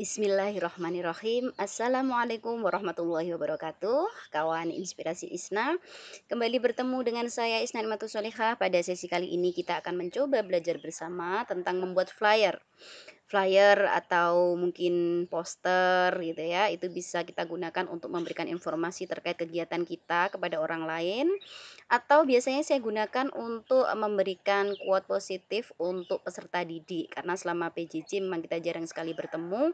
Bismillahirrahmanirrahim. Assalamualaikum warahmatullahi wabarakatuh. Kawan Inspirasi Isna, kembali bertemu dengan saya Isna Imatu Solihah. Pada sesi kali ini kita akan mencoba belajar bersama tentang membuat flyer flyer atau mungkin poster gitu ya. Itu bisa kita gunakan untuk memberikan informasi terkait kegiatan kita kepada orang lain atau biasanya saya gunakan untuk memberikan quote positif untuk peserta didik karena selama PJJ memang kita jarang sekali bertemu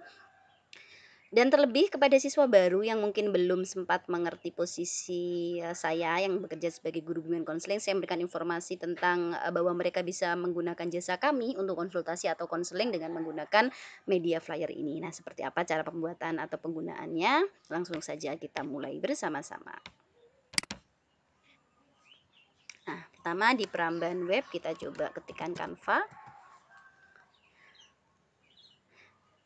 dan terlebih kepada siswa baru yang mungkin belum sempat mengerti posisi eh, saya yang bekerja sebagai guru bimbingan konseling, saya memberikan informasi tentang eh, bahwa mereka bisa menggunakan jasa kami untuk konsultasi atau konseling dengan menggunakan media flyer ini. Nah, seperti apa cara pembuatan atau penggunaannya? Langsung saja kita mulai bersama-sama. Nah, pertama di peramban web kita coba ketikan Canva.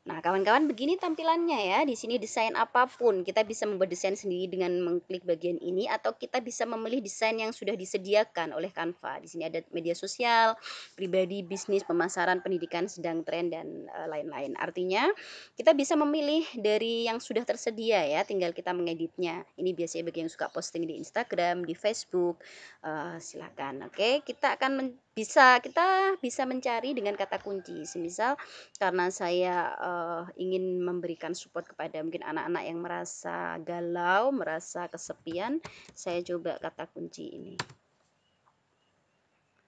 Nah, kawan-kawan begini tampilannya ya. Di sini desain apapun, kita bisa membuat desain sendiri dengan mengklik bagian ini atau kita bisa memilih desain yang sudah disediakan oleh Canva. Di sini ada media sosial, pribadi, bisnis, pemasaran, pendidikan, sedang tren dan eh, lain-lain. Artinya, kita bisa memilih dari yang sudah tersedia ya, tinggal kita mengeditnya. Ini biasanya bagi yang suka posting di Instagram, di Facebook, uh, silakan. Oke, okay? kita akan bisa kita bisa mencari dengan kata kunci semisal karena saya uh, ingin memberikan support kepada mungkin anak-anak yang merasa galau merasa kesepian saya coba kata kunci ini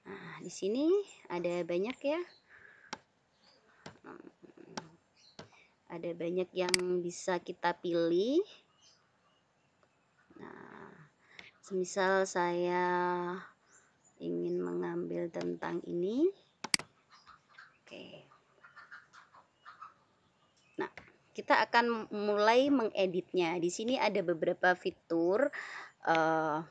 nah di sini ada banyak ya ada banyak yang bisa kita pilih nah semisal saya ingin mengambil tentang ini oke nah kita akan mulai mengeditnya di sini ada beberapa fitur uh,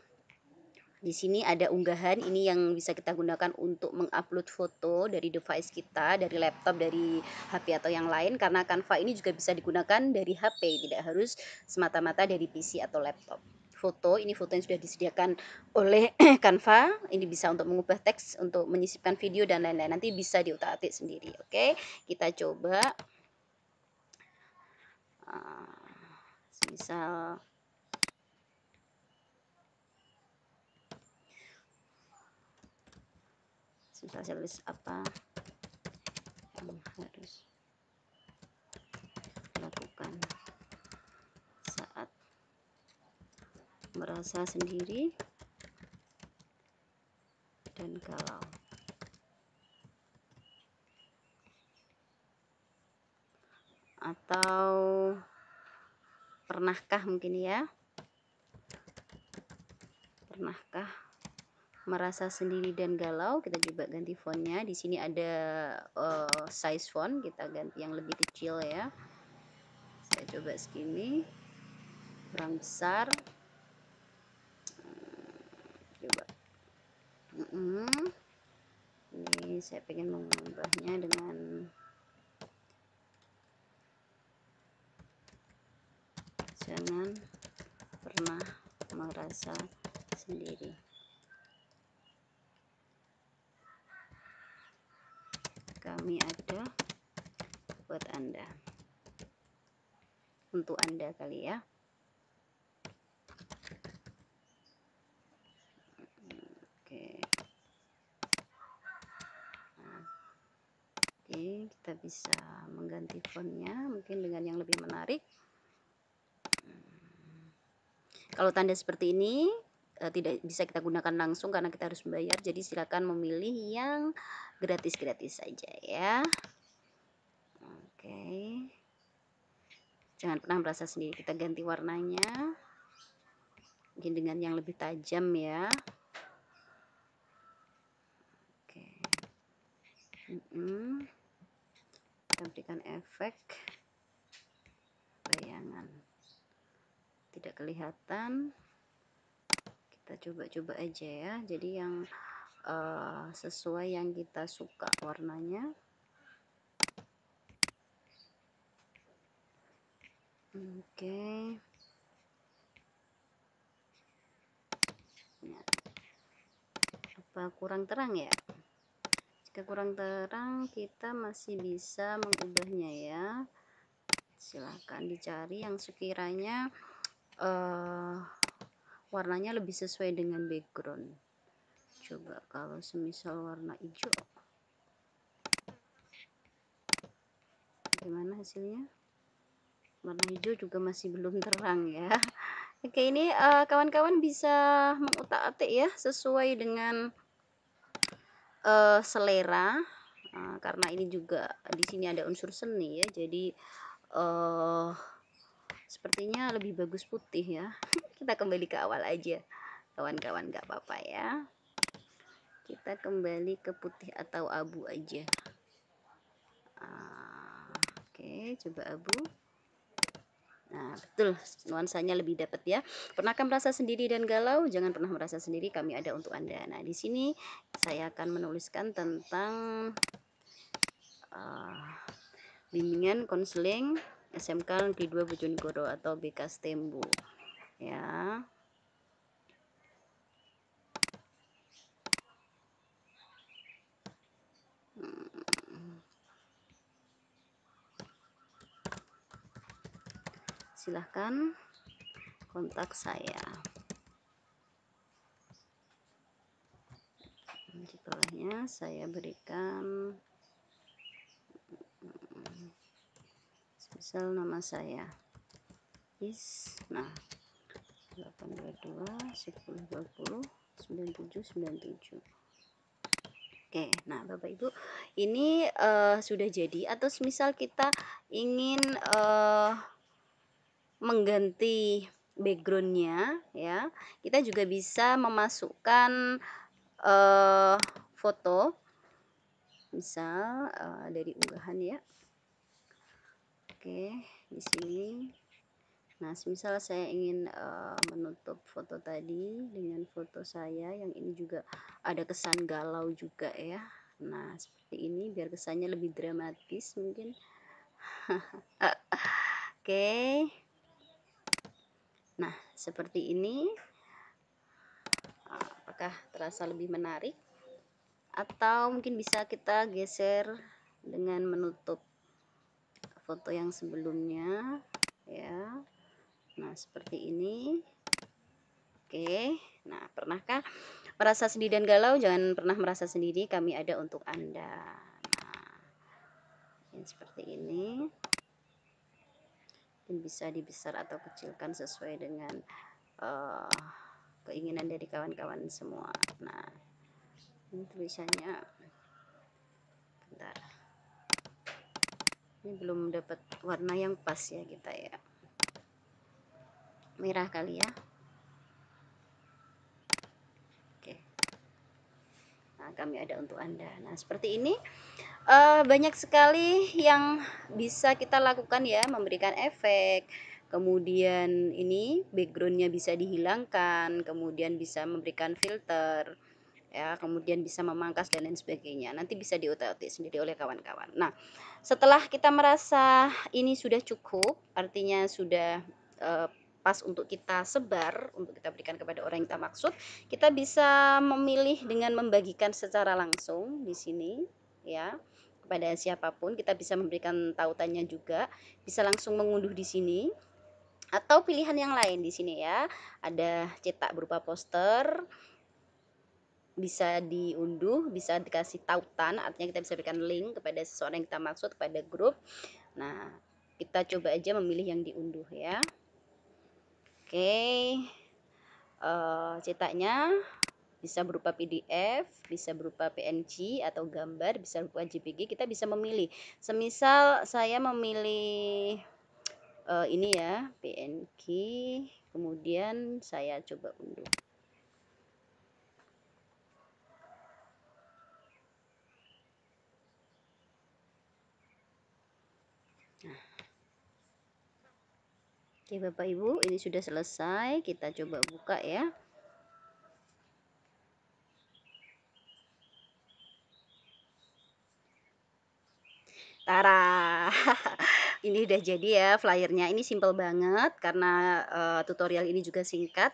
di sini ada unggahan ini yang bisa kita gunakan untuk mengupload foto dari device kita dari laptop dari HP atau yang lain karena Canva ini juga bisa digunakan dari HP tidak harus semata-mata dari PC atau laptop foto. Ini foto yang sudah disediakan oleh Canva. Ini bisa untuk mengubah teks, untuk menyisipkan video dan lain-lain. Nanti bisa diutak-atik sendiri. Oke, kita coba. Ah, misal misal saya tulis apa harus rasa sendiri dan galau. Atau pernahkah mungkin ya? Pernahkah merasa sendiri dan galau? Kita coba ganti fontnya. Di sini ada uh, size font, kita ganti yang lebih kecil ya. Saya coba segini kurang besar coba mm -mm. ini saya pengen mengubahnya dengan jangan pernah merasa sendiri kami ada buat anda untuk anda kali ya Oke, kita bisa mengganti fontnya mungkin dengan yang lebih menarik kalau tanda seperti ini eh, tidak bisa kita gunakan langsung karena kita harus membayar jadi silakan memilih yang gratis-gratis saja ya oke jangan pernah merasa sendiri kita ganti warnanya mungkin dengan yang lebih tajam ya oke mm -mm kita berikan efek bayangan tidak kelihatan kita coba-coba aja ya jadi yang uh, sesuai yang kita suka warnanya oke okay. apa kurang terang ya jika kurang terang kita masih bisa mengubahnya ya silahkan dicari yang sekiranya uh, warnanya lebih sesuai dengan background coba kalau semisal warna hijau gimana hasilnya warna hijau juga masih belum terang ya oke ini eh, kawan-kawan uh, kawan -kawan bisa mengutak-atik ya sesuai dengan uh, selera uh, karena ini juga di sini ada unsur seni ya jadi uh, sepertinya lebih bagus putih ya kita kembali ke awal aja kawan-kawan gak apa-apa ya kita kembali ke putih atau abu aja uh, oke okay, coba abu Nah, betul, nuansanya lebih dapat ya. Pernahkah merasa sendiri dan galau? Jangan pernah merasa sendiri, kami ada untuk Anda. Nah, di sini saya akan menuliskan tentang uh, bimbingan konseling SMK Negeri 2 Bojonegoro atau BK Stembu. Ya. silahkan kontak saya di bawahnya saya berikan misal nama saya is nah 822 10 20 9797 Oke, nah Bapak Ibu, ini uh, sudah jadi atau semisal kita ingin uh, mengganti backgroundnya ya kita juga bisa memasukkan uh, foto misal uh, dari unggahan ya oke di sini nah misal saya ingin uh, menutup foto tadi dengan foto saya yang ini juga ada kesan galau juga ya nah seperti ini biar kesannya lebih dramatis mungkin oke okay nah seperti ini apakah terasa lebih menarik atau mungkin bisa kita geser dengan menutup foto yang sebelumnya ya nah seperti ini oke nah pernahkah merasa sedih dan galau jangan pernah merasa sendiri kami ada untuk anda nah, seperti ini mungkin bisa dibesar atau kecilkan sesuai dengan uh, keinginan dari kawan-kawan semua nah ini tulisannya bentar ini belum dapat warna yang pas ya kita ya merah kali ya oke nah kami ada untuk anda nah seperti ini uh, banyak sekali yang bisa kita lakukan ya memberikan efek kemudian ini backgroundnya bisa dihilangkan kemudian bisa memberikan filter ya kemudian bisa memangkas dan lain sebagainya nanti bisa diotak-atik sendiri oleh kawan-kawan nah setelah kita merasa ini sudah cukup artinya sudah eh, pas untuk kita sebar untuk kita berikan kepada orang yang kita maksud kita bisa memilih dengan membagikan secara langsung di sini ya kepada siapapun. Kita bisa memberikan tautannya juga. Bisa langsung mengunduh di sini atau pilihan yang lain di sini ya. Ada cetak berupa poster, bisa diunduh, bisa dikasih tautan, artinya kita bisa berikan link kepada seseorang yang kita maksud, kepada grup. Nah, kita coba aja memilih yang diunduh ya. Oke, okay. uh, eh, cetaknya bisa berupa PDF, bisa berupa PNG atau gambar, bisa berupa JPG, kita bisa memilih. Semisal saya memilih uh, ini ya, PNG, kemudian saya coba unduh. Nah. Oke Bapak Ibu, ini sudah selesai, kita coba buka ya. ini udah jadi ya flyernya. Ini simple banget karena uh, tutorial ini juga singkat.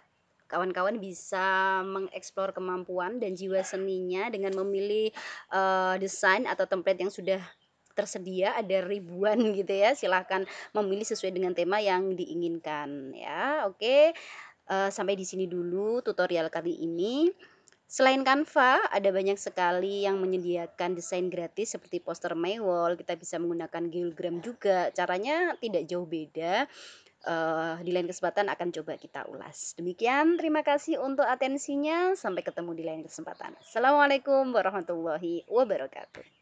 Kawan-kawan bisa mengeksplor kemampuan dan jiwa seninya dengan memilih uh, desain atau template yang sudah tersedia ada ribuan gitu ya. Silahkan memilih sesuai dengan tema yang diinginkan ya. Oke. Okay. Uh, eh, sampai di sini dulu tutorial kali ini. Selain Canva, ada banyak sekali yang menyediakan desain gratis seperti poster mewol, kita bisa menggunakan Gilgram juga. Caranya tidak jauh beda. Uh, di lain kesempatan akan coba kita ulas. Demikian, terima kasih untuk atensinya. Sampai ketemu di lain kesempatan. Assalamualaikum warahmatullahi wabarakatuh.